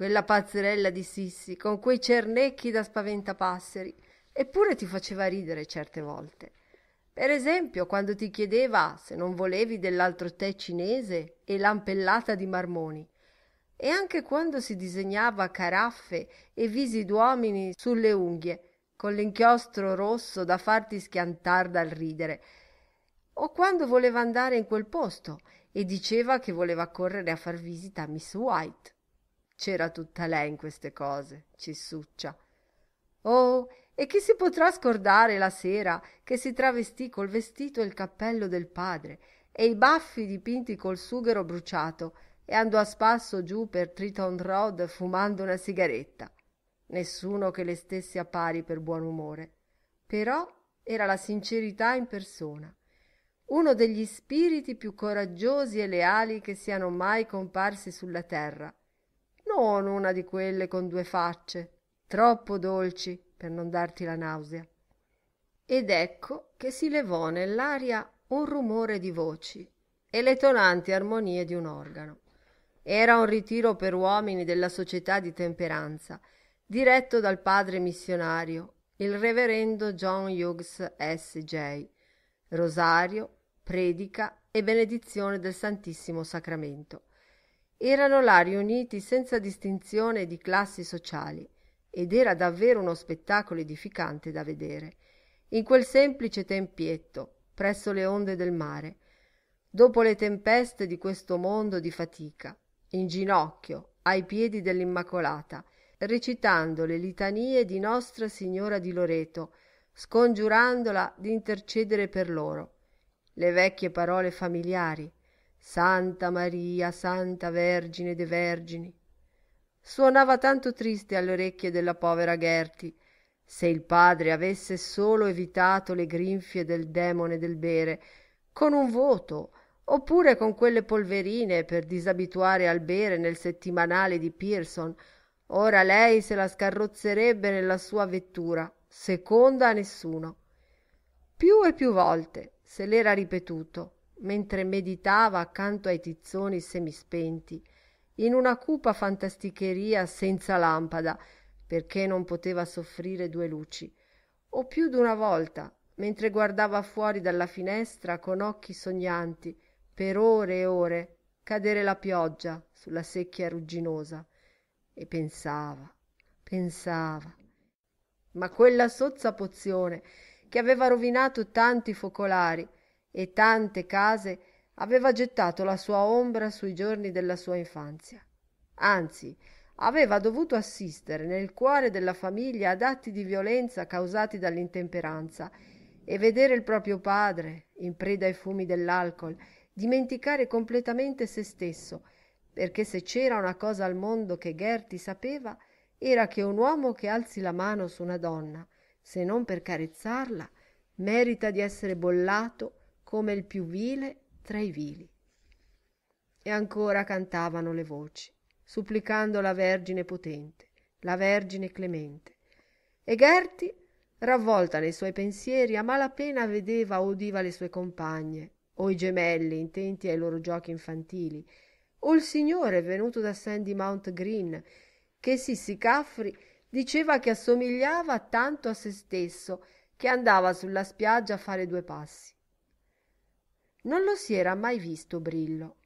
quella pazzerella di Sissi, con quei cernecchi da spaventapasseri, eppure ti faceva ridere certe volte. Per esempio, quando ti chiedeva se non volevi dell'altro tè cinese e l'ampellata di marmoni, e anche quando si disegnava caraffe e visi d'uomini sulle unghie, con l'inchiostro rosso da farti schiantar dal ridere, o quando voleva andare in quel posto e diceva che voleva correre a far visita a Miss White. C'era tutta lei in queste cose, Cissuccia. Oh, e chi si potrà scordare la sera che si travestì col vestito e il cappello del padre e i baffi dipinti col sughero bruciato e andò a spasso giù per Triton Road fumando una sigaretta? Nessuno che le stesse a pari per buon umore. Però era la sincerità in persona uno degli spiriti più coraggiosi e leali che siano mai comparsi sulla terra, non una di quelle con due facce, troppo dolci per non darti la nausea. Ed ecco che si levò nell'aria un rumore di voci e le tonanti armonie di un organo. Era un ritiro per uomini della società di temperanza, diretto dal padre missionario, il reverendo John Hughes S.J. Rosario, predica e benedizione del Santissimo Sacramento erano là riuniti senza distinzione di classi sociali ed era davvero uno spettacolo edificante da vedere in quel semplice tempietto presso le onde del mare dopo le tempeste di questo mondo di fatica in ginocchio ai piedi dell'immacolata recitando le litanie di nostra signora di loreto scongiurandola d'intercedere per loro le vecchie parole familiari Santa Maria, Santa Vergine de Vergini. Suonava tanto triste alle orecchie della povera Gerti. Se il padre avesse solo evitato le grinfie del demone del bere, con un voto, oppure con quelle polverine per disabituare al bere nel settimanale di Pearson, ora lei se la scarrozzerebbe nella sua vettura, seconda a nessuno. Più e più volte se l'era ripetuto mentre meditava accanto ai tizzoni semispenti in una cupa fantasticheria senza lampada perché non poteva soffrire due luci o più d'una volta mentre guardava fuori dalla finestra con occhi sognanti per ore e ore cadere la pioggia sulla secchia rugginosa e pensava pensava ma quella sozza pozione che aveva rovinato tanti focolari e tante case aveva gettato la sua ombra sui giorni della sua infanzia anzi aveva dovuto assistere nel cuore della famiglia ad atti di violenza causati dall'intemperanza e vedere il proprio padre in preda ai fumi dell'alcol dimenticare completamente se stesso perché se c'era una cosa al mondo che Gerti sapeva era che un uomo che alzi la mano su una donna se non per carezzarla merita di essere bollato come il più vile tra i vili. E ancora cantavano le voci, supplicando la Vergine potente, la Vergine clemente. E Gerti, ravvolta nei suoi pensieri, a malapena vedeva o udiva le sue compagne, o i gemelli intenti ai loro giochi infantili, o il signore venuto da Sandy Mount Green, che Sissi Caffri diceva che assomigliava tanto a se stesso che andava sulla spiaggia a fare due passi non lo si era mai visto brillo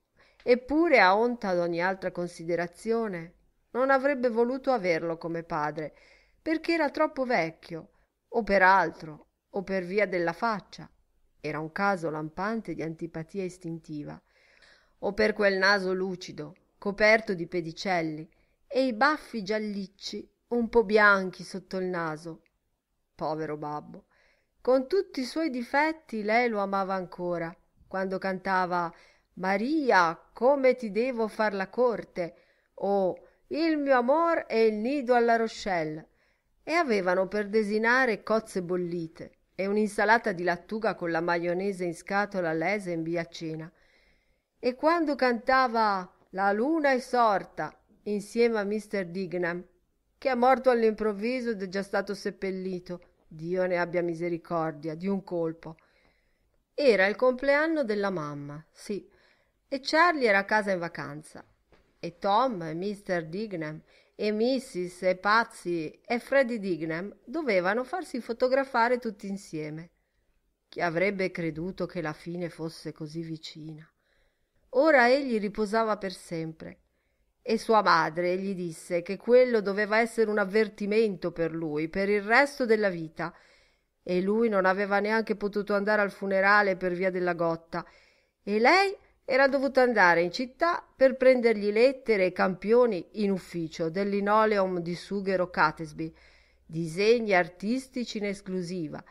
eppure a onta d'ogni altra considerazione non avrebbe voluto averlo come padre perché era troppo vecchio o per altro o per via della faccia era un caso lampante di antipatia istintiva o per quel naso lucido coperto di pedicelli e i baffi giallicci un po bianchi sotto il naso povero babbo con tutti i suoi difetti lei lo amava ancora quando cantava maria come ti devo far la corte o il mio amor è il nido alla rochelle e avevano per desinare cozze bollite e un'insalata di lattuga con la maionese in scatola in via cena e quando cantava la luna è sorta insieme a Mr. dignam che è morto all'improvviso ed è già stato seppellito dio ne abbia misericordia di un colpo era il compleanno della mamma, sì, e Charlie era a casa in vacanza. E Tom e Mr. Dignam e Mrs. e Pazzi e Freddy Dignam dovevano farsi fotografare tutti insieme. Chi avrebbe creduto che la fine fosse così vicina? Ora egli riposava per sempre. E sua madre gli disse che quello doveva essere un avvertimento per lui, per il resto della vita, e lui non aveva neanche potuto andare al funerale per via della gotta e lei era dovuta andare in città per prendergli lettere e campioni in ufficio del linoleum di sughero Catesby, disegni artistici in esclusiva,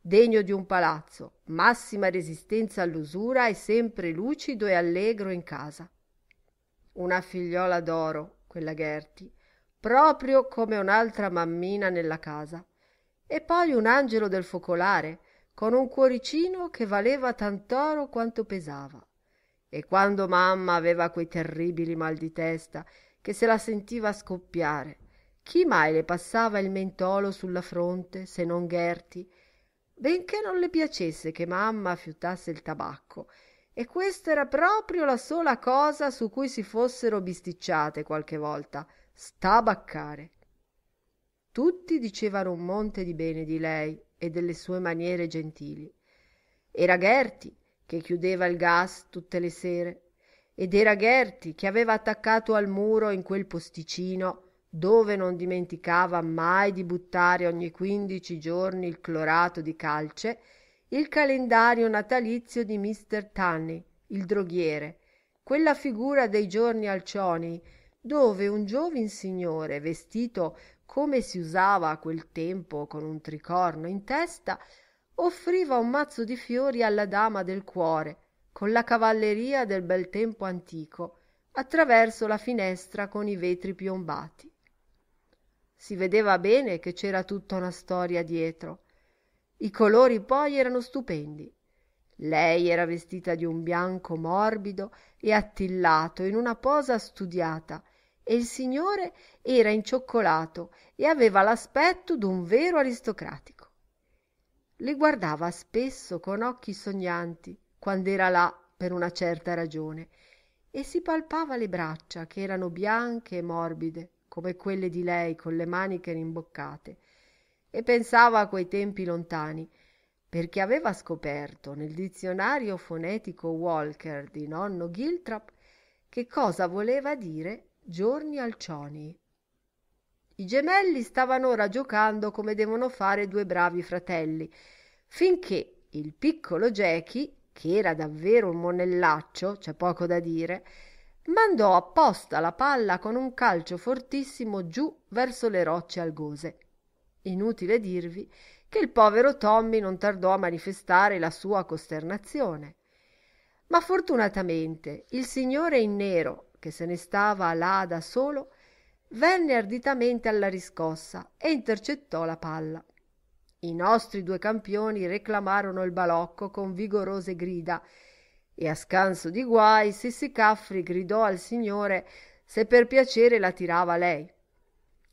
degno di un palazzo, massima resistenza all'usura e sempre lucido e allegro in casa. Una figliola d'oro, quella Gerti, proprio come un'altra mammina nella casa e poi un angelo del focolare con un cuoricino che valeva tant'oro quanto pesava e quando mamma aveva quei terribili mal di testa che se la sentiva scoppiare chi mai le passava il mentolo sulla fronte se non Gherti benché non le piacesse che mamma fiutasse il tabacco e questa era proprio la sola cosa su cui si fossero bisticciate qualche volta stabaccare tutti dicevano un monte di bene di lei e delle sue maniere gentili era gherti che chiudeva il gas tutte le sere ed era gherti che aveva attaccato al muro in quel posticino dove non dimenticava mai di buttare ogni quindici giorni il clorato di calce il calendario natalizio di mister Tunney, il droghiere, quella figura dei giorni alcioni, dove un giovin signore vestito come si usava a quel tempo con un tricorno in testa offriva un mazzo di fiori alla dama del cuore con la cavalleria del bel tempo antico attraverso la finestra con i vetri piombati si vedeva bene che c'era tutta una storia dietro i colori poi erano stupendi lei era vestita di un bianco morbido e attillato in una posa studiata e il signore era incioccolato e aveva l'aspetto d'un vero aristocratico le guardava spesso con occhi sognanti quand'era là per una certa ragione e si palpava le braccia che erano bianche e morbide come quelle di lei con le maniche rimboccate e pensava a quei tempi lontani perché aveva scoperto nel dizionario fonetico Walker di nonno Giltrap che cosa voleva dire Giorni Alcioni. I gemelli stavano ora giocando come devono fare due bravi fratelli, finché il piccolo Gechi, che era davvero un monellaccio, c'è poco da dire, mandò apposta la palla con un calcio fortissimo giù verso le rocce algose. Inutile dirvi che il povero Tommy non tardò a manifestare la sua costernazione. Ma fortunatamente il signore in nero che se ne stava là da solo, venne arditamente alla riscossa e intercettò la palla. I nostri due campioni reclamarono il balocco con vigorose grida e a scanso di guai Sissi Caffri gridò al signore se per piacere la tirava lei.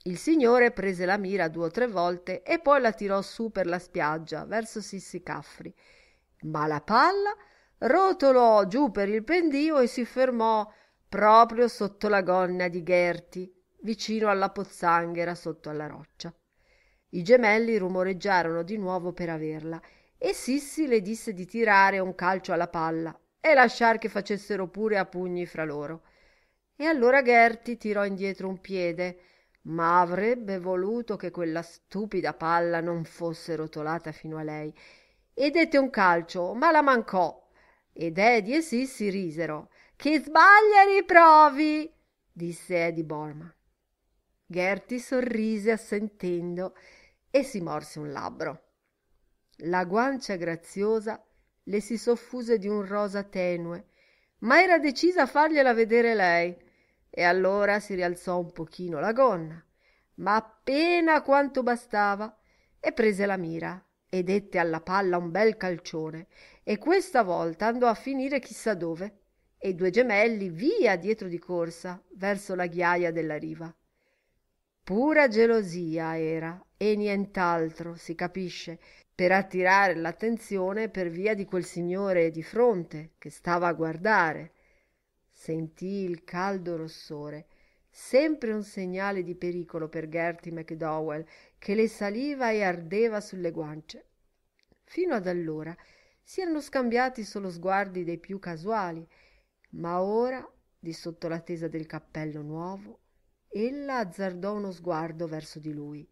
Il signore prese la mira due o tre volte e poi la tirò su per la spiaggia verso Sissi Caffri. Ma la palla rotolò giù per il pendio e si fermò proprio sotto la gonna di Gerti, vicino alla pozzanghera sotto alla roccia. I gemelli rumoreggiarono di nuovo per averla e Sissi le disse di tirare un calcio alla palla e lasciar che facessero pure a pugni fra loro. E allora Gerti tirò indietro un piede, ma avrebbe voluto che quella stupida palla non fosse rotolata fino a lei. E dette un calcio, ma la mancò. Ed Edi e Sissi risero chi sbaglia riprovi, disse Eddie Borman. Gertie sorrise assentendo e si morse un labbro. La guancia graziosa le si soffuse di un rosa tenue, ma era decisa a fargliela vedere lei, e allora si rialzò un pochino la gonna, ma appena quanto bastava, e prese la mira e dette alla palla un bel calcione, e questa volta andò a finire chissà dove, e i due gemelli via dietro di corsa verso la ghiaia della riva. Pura gelosia era e nient'altro, si capisce, per attirare l'attenzione per via di quel signore di fronte che stava a guardare. Sentì il caldo rossore, sempre un segnale di pericolo per Gerty McDowell che le saliva e ardeva sulle guance. Fino ad allora si erano scambiati solo sguardi dei più casuali ma ora di sotto la tesa del cappello nuovo ella azzardò uno sguardo verso di lui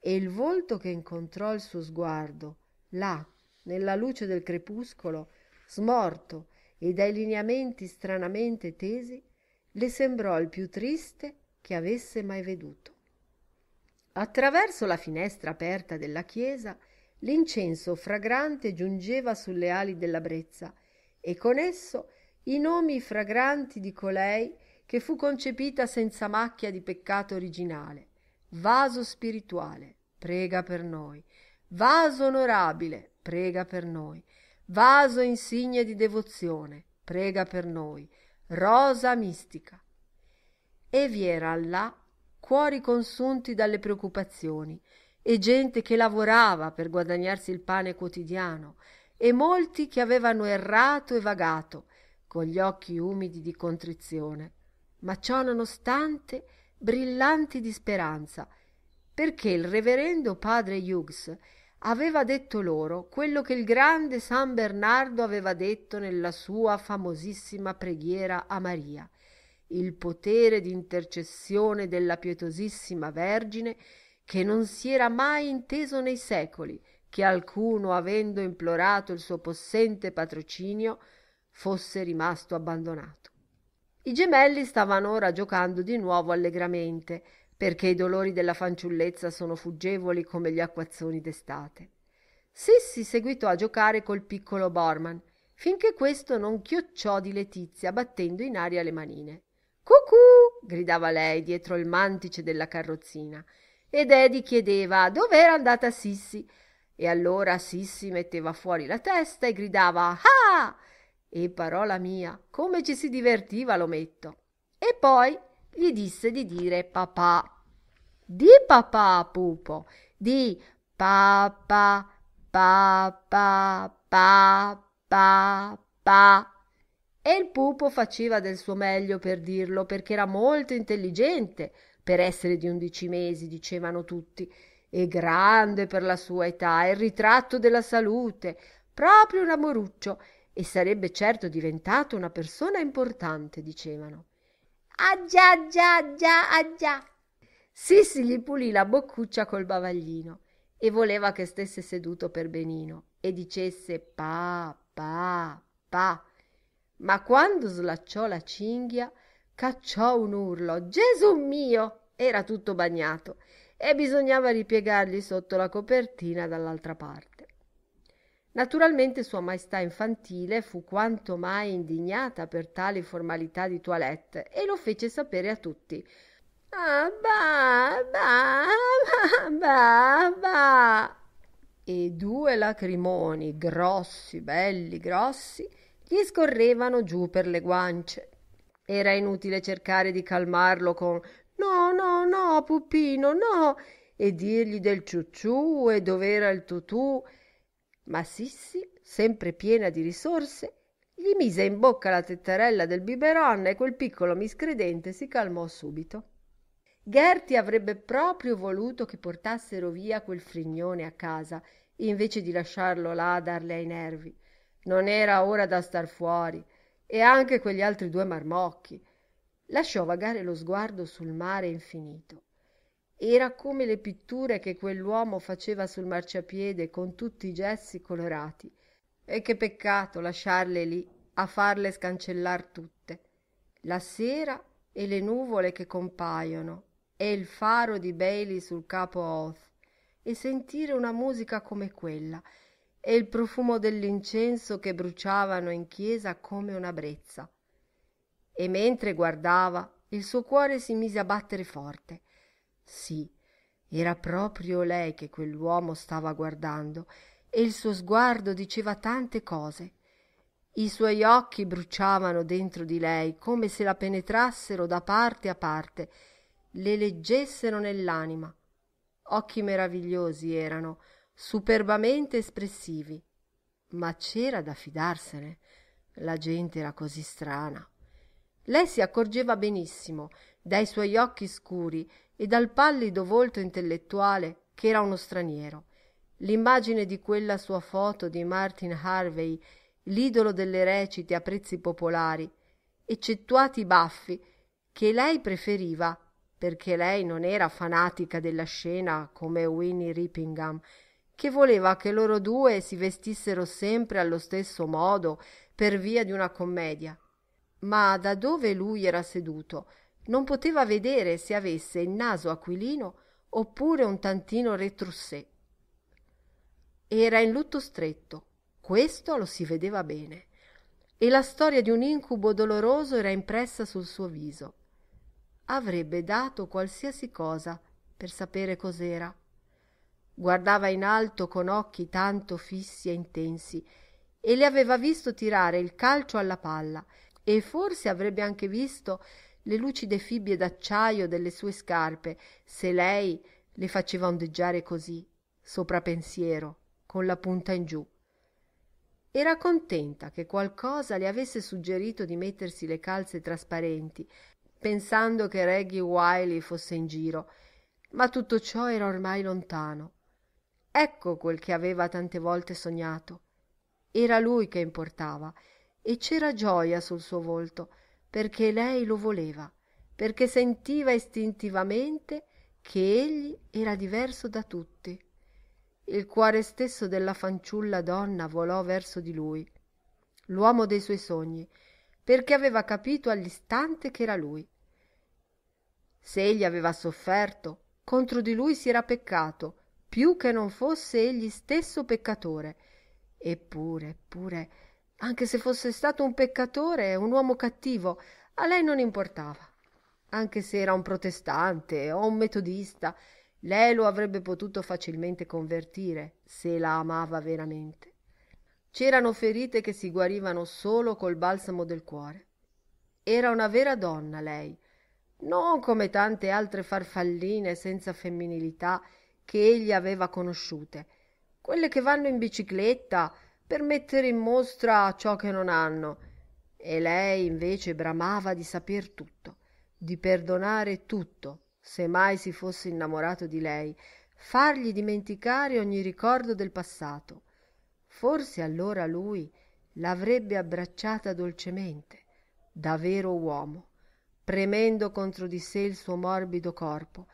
e il volto che incontrò il suo sguardo là nella luce del crepuscolo smorto e dai lineamenti stranamente tesi le sembrò il più triste che avesse mai veduto attraverso la finestra aperta della chiesa l'incenso fragrante giungeva sulle ali della brezza e con esso i nomi fragranti di colei che fu concepita senza macchia di peccato originale vaso spirituale prega per noi vaso onorabile prega per noi vaso insigne di devozione prega per noi rosa mistica e vi era là cuori consunti dalle preoccupazioni e gente che lavorava per guadagnarsi il pane quotidiano e molti che avevano errato e vagato con gli occhi umidi di contrizione, ma ciò nonostante brillanti di speranza, perché il reverendo padre Hughes aveva detto loro quello che il grande San Bernardo aveva detto nella sua famosissima preghiera a Maria. Il potere intercessione della pietosissima Vergine che non si era mai inteso nei secoli, che alcuno avendo implorato il suo possente patrocinio fosse rimasto abbandonato. I gemelli stavano ora giocando di nuovo allegramente, perché i dolori della fanciullezza sono fuggevoli come gli acquazzoni d'estate. Sissi seguitò a giocare col piccolo Borman, finché questo non chiocciò di Letizia battendo in aria le manine. Cucù! gridava lei dietro il mantice della carrozzina. Ed Edi chiedeva dov'era andata Sissi. E allora Sissi metteva fuori la testa e gridava Ah! E parola mia, come ci si divertiva l'ometto. E poi gli disse di dire papà. Di papà, Pupo, di papà, papà, papà, papà. E il pupo faceva del suo meglio per dirlo, perché era molto intelligente, per essere di undici mesi, dicevano tutti, e grande per la sua età, il ritratto della salute, proprio un amoruccio, e sarebbe certo diventato una persona importante, dicevano. Ah già, già, già, ah già. Sissi gli pulì la boccuccia col bavaglino e voleva che stesse seduto per benino e dicesse pa, pa, pa. Ma quando slacciò la cinghia, cacciò un urlo. Gesù mio! Era tutto bagnato e bisognava ripiegargli sotto la copertina dall'altra parte. Naturalmente Sua Maestà infantile fu quanto mai indignata per tali formalità di toilette e lo fece sapere a tutti. Ah, bah, bah, bah, bah, E due lacrimoni, grossi, belli, grossi, gli scorrevano giù per le guance. Era inutile cercare di calmarlo con No, no, no, Pupino, no, e dirgli del ciucciù e dov'era il tutù ma Sissi, sempre piena di risorse, gli mise in bocca la tettarella del biberon e quel piccolo miscredente si calmò subito. Gerti avrebbe proprio voluto che portassero via quel frignone a casa, invece di lasciarlo là a darle ai nervi. Non era ora da star fuori, e anche quegli altri due marmocchi. Lasciò vagare lo sguardo sul mare infinito era come le pitture che quell'uomo faceva sul marciapiede con tutti i gessi colorati e che peccato lasciarle lì a farle scancellar tutte la sera e le nuvole che compaiono e il faro di Bailey sul capo Oath e sentire una musica come quella e il profumo dell'incenso che bruciavano in chiesa come una brezza. E mentre guardava, il suo cuore si mise a battere forte sì era proprio lei che quell'uomo stava guardando e il suo sguardo diceva tante cose i suoi occhi bruciavano dentro di lei come se la penetrassero da parte a parte le leggessero nell'anima occhi meravigliosi erano superbamente espressivi ma c'era da fidarsene la gente era così strana lei si accorgeva benissimo dai suoi occhi scuri e dal pallido volto intellettuale che era uno straniero l'immagine di quella sua foto di martin harvey l'idolo delle recite a prezzi popolari eccettuati i baffi che lei preferiva perché lei non era fanatica della scena come Winnie Rippingham che voleva che loro due si vestissero sempre allo stesso modo per via di una commedia ma da dove lui era seduto non poteva vedere se avesse il naso aquilino oppure un tantino retrussé. Era in lutto stretto, questo lo si vedeva bene, e la storia di un incubo doloroso era impressa sul suo viso. Avrebbe dato qualsiasi cosa per sapere cos'era. Guardava in alto con occhi tanto fissi e intensi e le aveva visto tirare il calcio alla palla e forse avrebbe anche visto le lucide fibbie d'acciaio delle sue scarpe se lei le faceva ondeggiare così sopra pensiero con la punta in giù era contenta che qualcosa le avesse suggerito di mettersi le calze trasparenti pensando che Reggie Wiley fosse in giro ma tutto ciò era ormai lontano ecco quel che aveva tante volte sognato era lui che importava e c'era gioia sul suo volto perché lei lo voleva, perché sentiva istintivamente che egli era diverso da tutti. Il cuore stesso della fanciulla donna volò verso di lui, l'uomo dei suoi sogni, perché aveva capito all'istante che era lui. Se egli aveva sofferto, contro di lui si era peccato, più che non fosse egli stesso peccatore. Eppure, eppure, anche se fosse stato un peccatore, un uomo cattivo, a lei non importava. Anche se era un protestante o un metodista, lei lo avrebbe potuto facilmente convertire se la amava veramente. C'erano ferite che si guarivano solo col balsamo del cuore. Era una vera donna lei, non come tante altre farfalline senza femminilità che egli aveva conosciute, quelle che vanno in bicicletta per mettere in mostra ciò che non hanno e lei invece bramava di saper tutto di perdonare tutto se mai si fosse innamorato di lei fargli dimenticare ogni ricordo del passato forse allora lui l'avrebbe abbracciata dolcemente da vero uomo premendo contro di sé il suo morbido corpo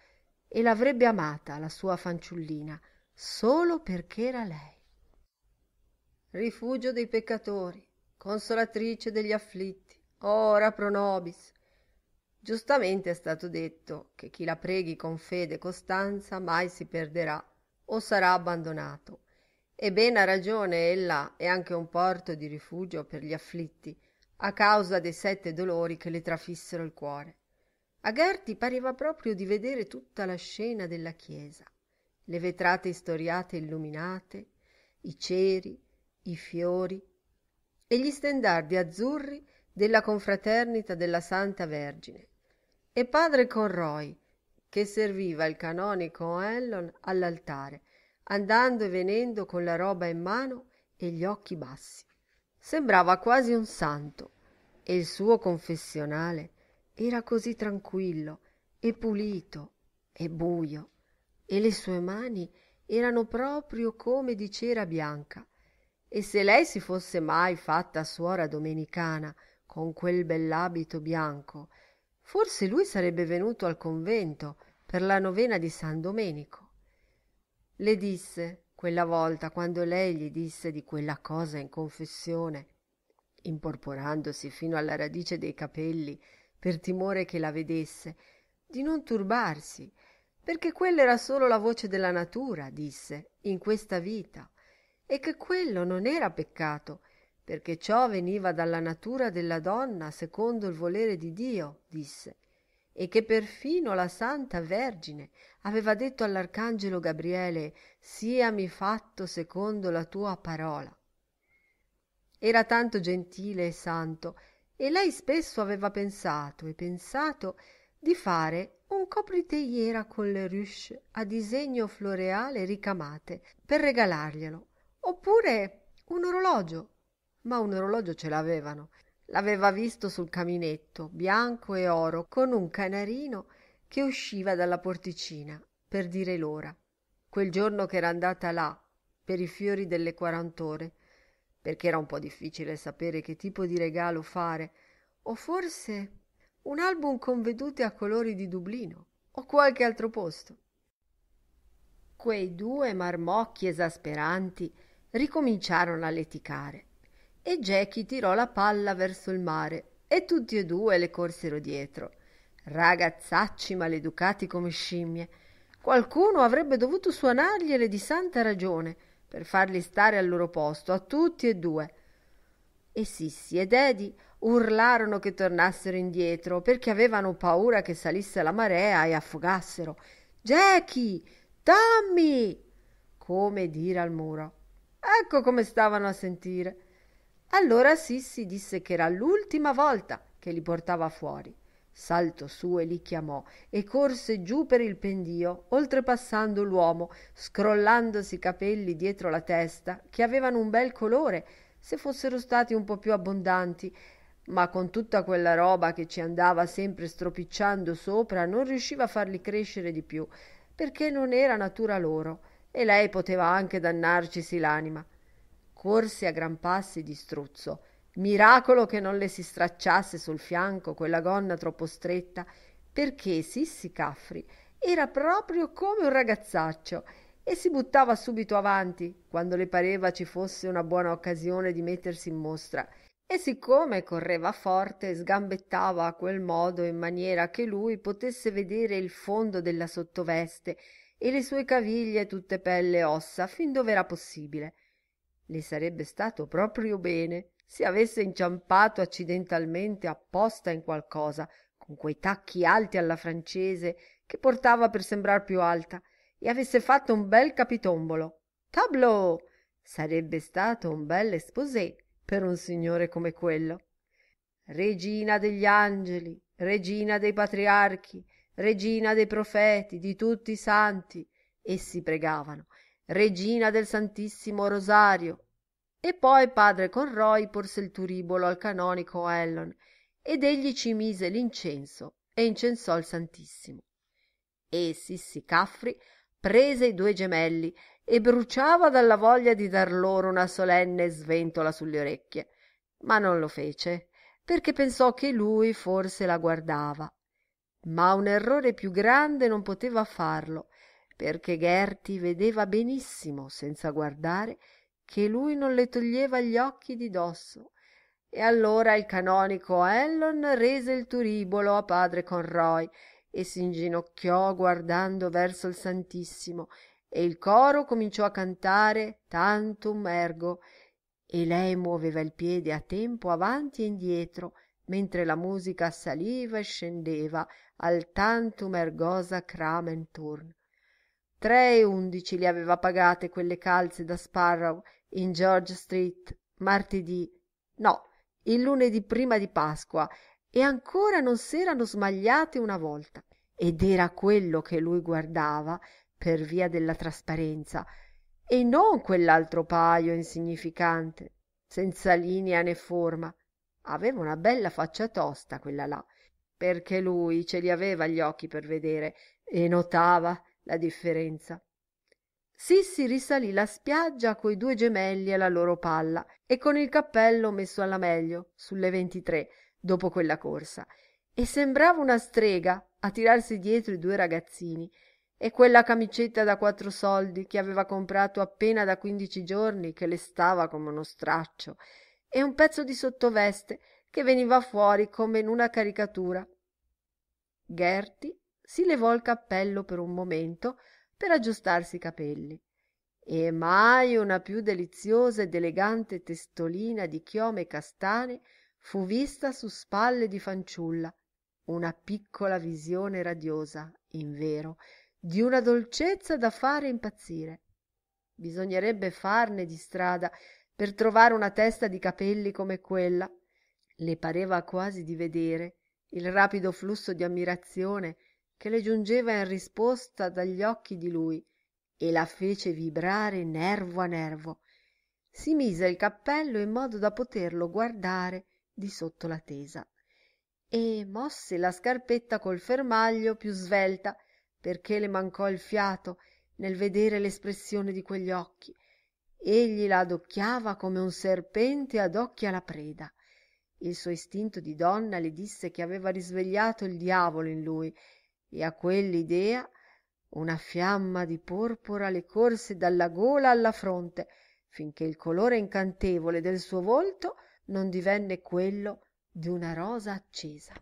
e l'avrebbe amata la sua fanciullina solo perché era lei rifugio dei peccatori, consolatrice degli afflitti, ora pro nobis. Giustamente è stato detto che chi la preghi con fede e costanza mai si perderà o sarà abbandonato. E ben ha ragione ella è anche un porto di rifugio per gli afflitti, a causa dei sette dolori che le trafissero il cuore. A Gerti pareva proprio di vedere tutta la scena della chiesa, le vetrate istoriate illuminate, i ceri, i fiori e gli stendardi azzurri della confraternita della Santa Vergine e padre Conroy che serviva il canonico Ellon all'altare, andando e venendo con la roba in mano e gli occhi bassi. Sembrava quasi un santo e il suo confessionale era così tranquillo e pulito e buio e le sue mani erano proprio come di cera bianca e se lei si fosse mai fatta suora domenicana con quel bell'abito bianco forse lui sarebbe venuto al convento per la novena di san domenico le disse quella volta quando lei gli disse di quella cosa in confessione imporporandosi fino alla radice dei capelli per timore che la vedesse di non turbarsi perché quella era solo la voce della natura disse in questa vita e che quello non era peccato perché ciò veniva dalla natura della donna secondo il volere di dio disse e che perfino la santa vergine aveva detto all'arcangelo gabriele siami fatto secondo la tua parola era tanto gentile e santo e lei spesso aveva pensato e pensato di fare un copritegliera con le ruche a disegno floreale ricamate per regalarglielo oppure un orologio ma un orologio ce l'avevano l'aveva visto sul caminetto bianco e oro con un canarino che usciva dalla porticina per dire l'ora quel giorno ch'era andata là per i fiori delle quarant'ore perché era un po difficile sapere che tipo di regalo fare o forse un album con vedute a colori di Dublino o qualche altro posto quei due marmocchi esasperanti ricominciarono a leticare e Jackie tirò la palla verso il mare e tutti e due le corsero dietro. Ragazzacci maleducati come scimmie. Qualcuno avrebbe dovuto suonargliele di santa ragione per farli stare al loro posto, a tutti e due. E Sissi ed Edi urlarono che tornassero indietro perché avevano paura che salisse la marea e affogassero. Jackie, Tommy! Come dire al muro. Ecco come stavano a sentire. Allora Sissi disse che era l'ultima volta che li portava fuori. Saltò su e li chiamò e corse giù per il pendio, oltrepassando l'uomo, scrollandosi i capelli dietro la testa, che avevano un bel colore, se fossero stati un po più abbondanti, ma con tutta quella roba che ci andava sempre stropicciando sopra non riusciva a farli crescere di più, perché non era natura loro e lei poteva anche dannarcisi l'anima. Corse a gran passi di struzzo. Miracolo che non le si stracciasse sul fianco quella gonna troppo stretta, perché Sissi Caffri era proprio come un ragazzaccio e si buttava subito avanti quando le pareva ci fosse una buona occasione di mettersi in mostra. E siccome correva forte, sgambettava a quel modo in maniera che lui potesse vedere il fondo della sottoveste e le sue caviglie tutte pelle e ossa fin dov'era possibile le sarebbe stato proprio bene se avesse inciampato accidentalmente apposta in qualcosa con quei tacchi alti alla francese che portava per sembrar più alta e avesse fatto un bel capitombolo tableau sarebbe stato un bel esposé per un signore come quello regina degli angeli regina dei patriarchi regina dei profeti, di tutti i santi, essi pregavano, regina del Santissimo Rosario. E poi padre Conroy porse il turibolo al canonico Ellon ed egli ci mise l'incenso e incensò il Santissimo. E Sissi Caffri prese i due gemelli e bruciava dalla voglia di dar loro una solenne sventola sulle orecchie, ma non lo fece perché pensò che lui forse la guardava ma un errore più grande non poteva farlo, perché Gerti vedeva benissimo, senza guardare, che lui non le toglieva gli occhi di dosso. E allora il canonico Ellon rese il turibolo a padre Conroy e si inginocchiò guardando verso il Santissimo e il coro cominciò a cantare Tantum ergo e lei muoveva il piede a tempo avanti e indietro mentre la musica saliva e scendeva al tantum ergosa cramen cramenturn tre e undici le aveva pagate quelle calze da sparrow in george street martedì no il lunedì prima di pasqua e ancora non s'erano smagliate una volta ed era quello che lui guardava per via della trasparenza e non quell'altro pajo insignificante senza linea né forma aveva una bella faccia tosta quella là perché lui ce li aveva gli occhi per vedere e notava la differenza. Sissi risalì la spiaggia coi due gemelli alla loro palla e con il cappello messo alla meglio sulle 23 dopo quella corsa e sembrava una strega a tirarsi dietro i due ragazzini e quella camicetta da quattro soldi che aveva comprato appena da quindici giorni che le stava come uno straccio e un pezzo di sottoveste che veniva fuori come in una caricatura. Gerti si levò il cappello per un momento per aggiustarsi i capelli e mai una più deliziosa ed elegante testolina di chiome castane fu vista su spalle di fanciulla una piccola visione radiosa invero di una dolcezza da fare impazzire bisognerebbe farne di strada per trovare una testa di capelli come quella le pareva quasi di vedere il rapido flusso di ammirazione che le giungeva in risposta dagli occhi di lui e la fece vibrare nervo a nervo si mise il cappello in modo da poterlo guardare di sotto la tesa e mosse la scarpetta col fermaglio più svelta perché le mancò il fiato nel vedere l'espressione di quegli occhi egli la adocchiava come un serpente adocchia la preda il suo istinto di donna le disse che aveva risvegliato il diavolo in lui e a quell'idea una fiamma di porpora le corse dalla gola alla fronte finché il colore incantevole del suo volto non divenne quello di una rosa accesa